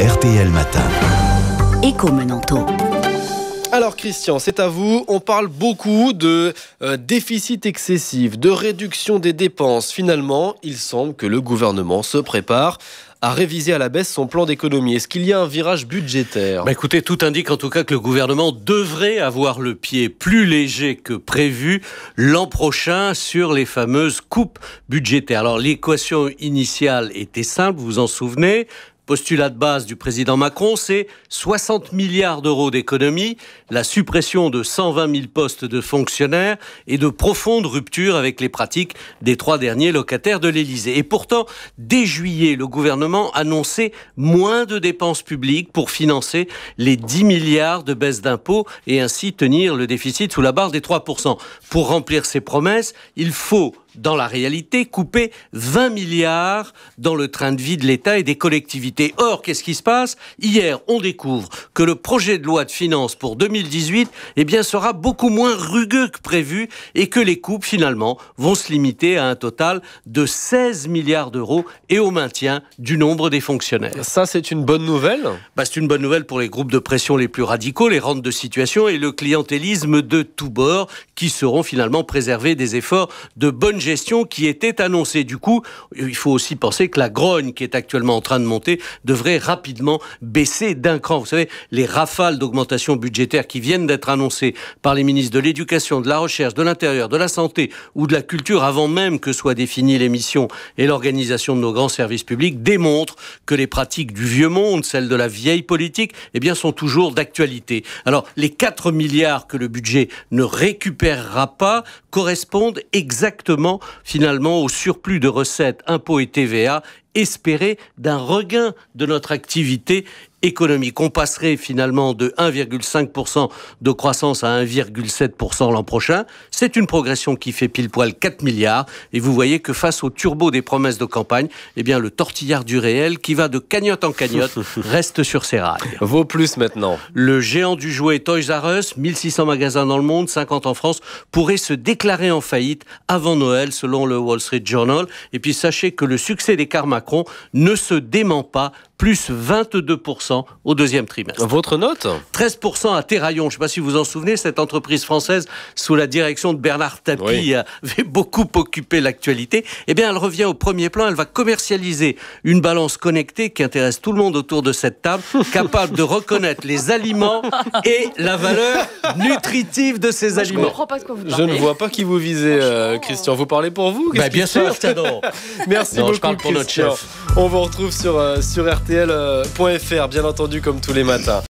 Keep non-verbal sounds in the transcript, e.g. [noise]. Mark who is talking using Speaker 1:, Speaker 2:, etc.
Speaker 1: RTL Matin. Écho Menanto. Alors Christian, c'est à vous. On parle beaucoup de euh, déficit excessif, de réduction des dépenses. Finalement, il semble que le gouvernement se prépare à réviser à la baisse son plan d'économie. Est-ce qu'il y a un virage budgétaire bah, Écoutez, tout indique en tout cas que le gouvernement devrait avoir le pied plus léger que prévu l'an prochain sur les fameuses coupes budgétaires. Alors l'équation initiale était simple, vous vous en souvenez, postulat de base du président Macron, c'est 60 milliards d'euros d'économies, la suppression de 120 000 postes de fonctionnaires et de profondes ruptures avec les pratiques des trois derniers locataires de l'Élysée. Et pourtant, dès juillet, le gouvernement annonçait moins de dépenses publiques pour financer les 10 milliards de baisses d'impôts et ainsi tenir le déficit sous la barre des 3%. Pour remplir ces promesses, il faut dans la réalité, couper 20 milliards dans le train de vie de l'État et des collectivités. Or, qu'est-ce qui se passe Hier, on découvre que le projet de loi de finances pour 2018 eh bien, sera beaucoup moins rugueux que prévu et que les coupes, finalement, vont se limiter à un total de 16 milliards d'euros et au maintien du nombre des fonctionnaires. Ça, c'est une bonne nouvelle bah, C'est une bonne nouvelle pour les groupes de pression les plus radicaux, les rentes de situation et le clientélisme de tous bords qui seront finalement préservés des efforts de bonne gestion qui étaient annoncés. Du coup, il faut aussi penser que la grogne qui est actuellement en train de monter devrait rapidement baisser d'un cran. Vous savez, les rafales d'augmentation budgétaire qui viennent d'être annoncées par les ministres de l'Éducation, de la Recherche, de l'Intérieur, de la Santé ou de la Culture, avant même que soient définies les missions et l'organisation de nos grands services publics, démontrent que les pratiques du vieux monde, celles de la vieille politique, eh bien, sont toujours d'actualité. Alors, les 4 milliards que le budget ne récupérera pas correspondent exactement, finalement, au surplus de recettes, impôts et TVA espéré d'un regain de notre activité économique. On passerait finalement de 1,5% de croissance à 1,7% l'an prochain. C'est une progression qui fait pile poil 4 milliards. Et vous voyez que face au turbo des promesses de campagne, eh bien, le tortillard du réel qui va de cagnotte en cagnotte [laughs] reste sur ses rails. Vaut plus maintenant. Le géant du jouet Toys R Us, 1600 magasins dans le monde, 50 en France, pourrait se déclarer en faillite avant Noël selon le Wall Street Journal. Et puis sachez que le succès des cars Macron ne se dément pas, plus 22% au deuxième trimestre. Votre note 13% à Terraillon. Je ne sais pas si vous vous en souvenez, cette entreprise française, sous la direction de Bernard Tapie, euh, [laughs] avait beaucoup occupé l'actualité. Eh bien, elle revient au premier plan. Elle va commercialiser une balance connectée qui intéresse tout le monde autour de cette table, [laughs] capable de reconnaître les aliments et la valeur nutritive de ces aliments. Je, comprends pas ce que vous je ne vois pas qui vous visez, euh, Christian. Vous parlez pour vous bah, Bien sûr, [laughs] Merci beaucoup, pour Christian. On vous retrouve sur, euh, sur rtl.fr. Bien entendu, comme tous les matins.